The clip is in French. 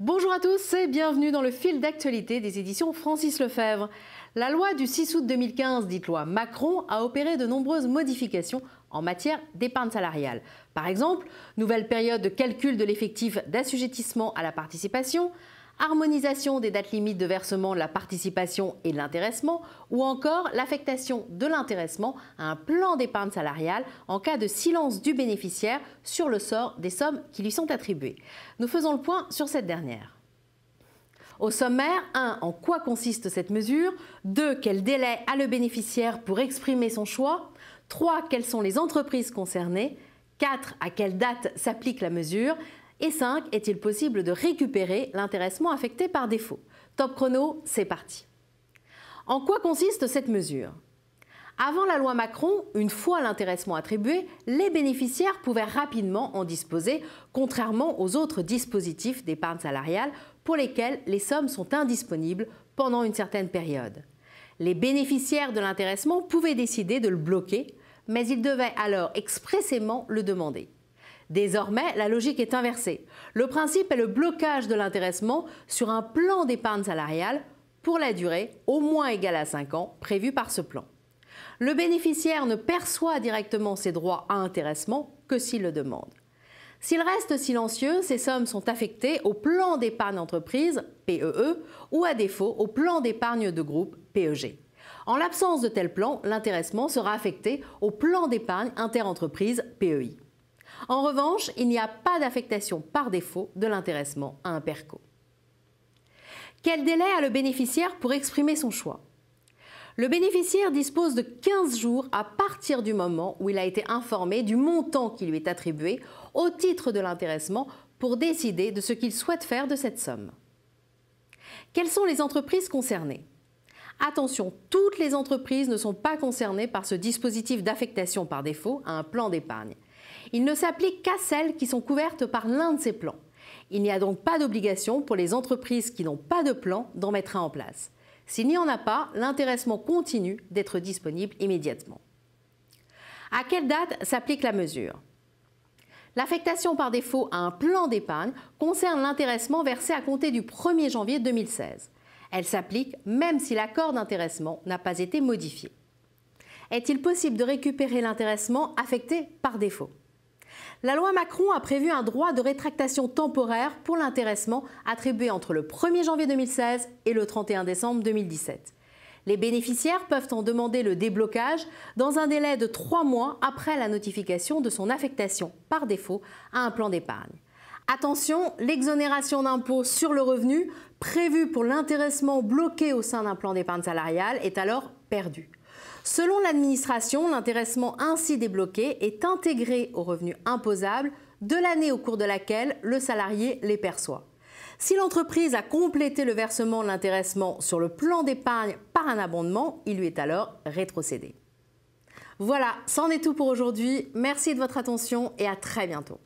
Bonjour à tous et bienvenue dans le fil d'actualité des éditions Francis Lefebvre. La loi du 6 août 2015, dite loi Macron, a opéré de nombreuses modifications en matière d'épargne salariale. Par exemple, nouvelle période de calcul de l'effectif d'assujettissement à la participation, harmonisation des dates limites de versement, la participation et l'intéressement, ou encore l'affectation de l'intéressement à un plan d'épargne salariale en cas de silence du bénéficiaire sur le sort des sommes qui lui sont attribuées. Nous faisons le point sur cette dernière. Au sommaire, 1. En quoi consiste cette mesure 2. Quel délai a le bénéficiaire pour exprimer son choix 3. Quelles sont les entreprises concernées 4. À quelle date s'applique la mesure et 5. Est-il possible de récupérer l'intéressement affecté par défaut Top chrono, c'est parti. En quoi consiste cette mesure avant la loi Macron, une fois l'intéressement attribué, les bénéficiaires pouvaient rapidement en disposer, contrairement aux autres dispositifs d'épargne salariale pour lesquels les sommes sont indisponibles pendant une certaine période. Les bénéficiaires de l'intéressement pouvaient décider de le bloquer, mais ils devaient alors expressément le demander. Désormais, la logique est inversée. Le principe est le blocage de l'intéressement sur un plan d'épargne salariale pour la durée au moins égale à 5 ans prévue par ce plan. Le bénéficiaire ne perçoit directement ses droits à intéressement que s'il le demande. S'il reste silencieux, ces sommes sont affectées au plan d'épargne entreprise, PEE, e, ou à défaut au plan d'épargne de groupe, PEG. En l'absence de tel plan, l'intéressement sera affecté au plan d'épargne interentreprise, PEI. En revanche, il n'y a pas d'affectation par défaut de l'intéressement à un PERCO. Quel délai a le bénéficiaire pour exprimer son choix Le bénéficiaire dispose de 15 jours à partir du moment où il a été informé du montant qui lui est attribué au titre de l'intéressement pour décider de ce qu'il souhaite faire de cette somme. Quelles sont les entreprises concernées Attention, toutes les entreprises ne sont pas concernées par ce dispositif d'affectation par défaut à un plan d'épargne. Il ne s'applique qu'à celles qui sont couvertes par l'un de ces plans. Il n'y a donc pas d'obligation pour les entreprises qui n'ont pas de plan d'en mettre un en place. S'il n'y en a pas, l'intéressement continue d'être disponible immédiatement. À quelle date s'applique la mesure L'affectation par défaut à un plan d'épargne concerne l'intéressement versé à compter du 1er janvier 2016. Elle s'applique même si l'accord d'intéressement n'a pas été modifié. Est-il possible de récupérer l'intéressement affecté par défaut la loi Macron a prévu un droit de rétractation temporaire pour l'intéressement attribué entre le 1er janvier 2016 et le 31 décembre 2017. Les bénéficiaires peuvent en demander le déblocage dans un délai de trois mois après la notification de son affectation par défaut à un plan d'épargne. Attention, l'exonération d'impôt sur le revenu prévue pour l'intéressement bloqué au sein d'un plan d'épargne salariale est alors perdue. Selon l'administration, l'intéressement ainsi débloqué est intégré au revenu imposable de l'année au cours de laquelle le salarié les perçoit. Si l'entreprise a complété le versement de l'intéressement sur le plan d'épargne par un abondement, il lui est alors rétrocédé. Voilà, c'en est tout pour aujourd'hui. Merci de votre attention et à très bientôt.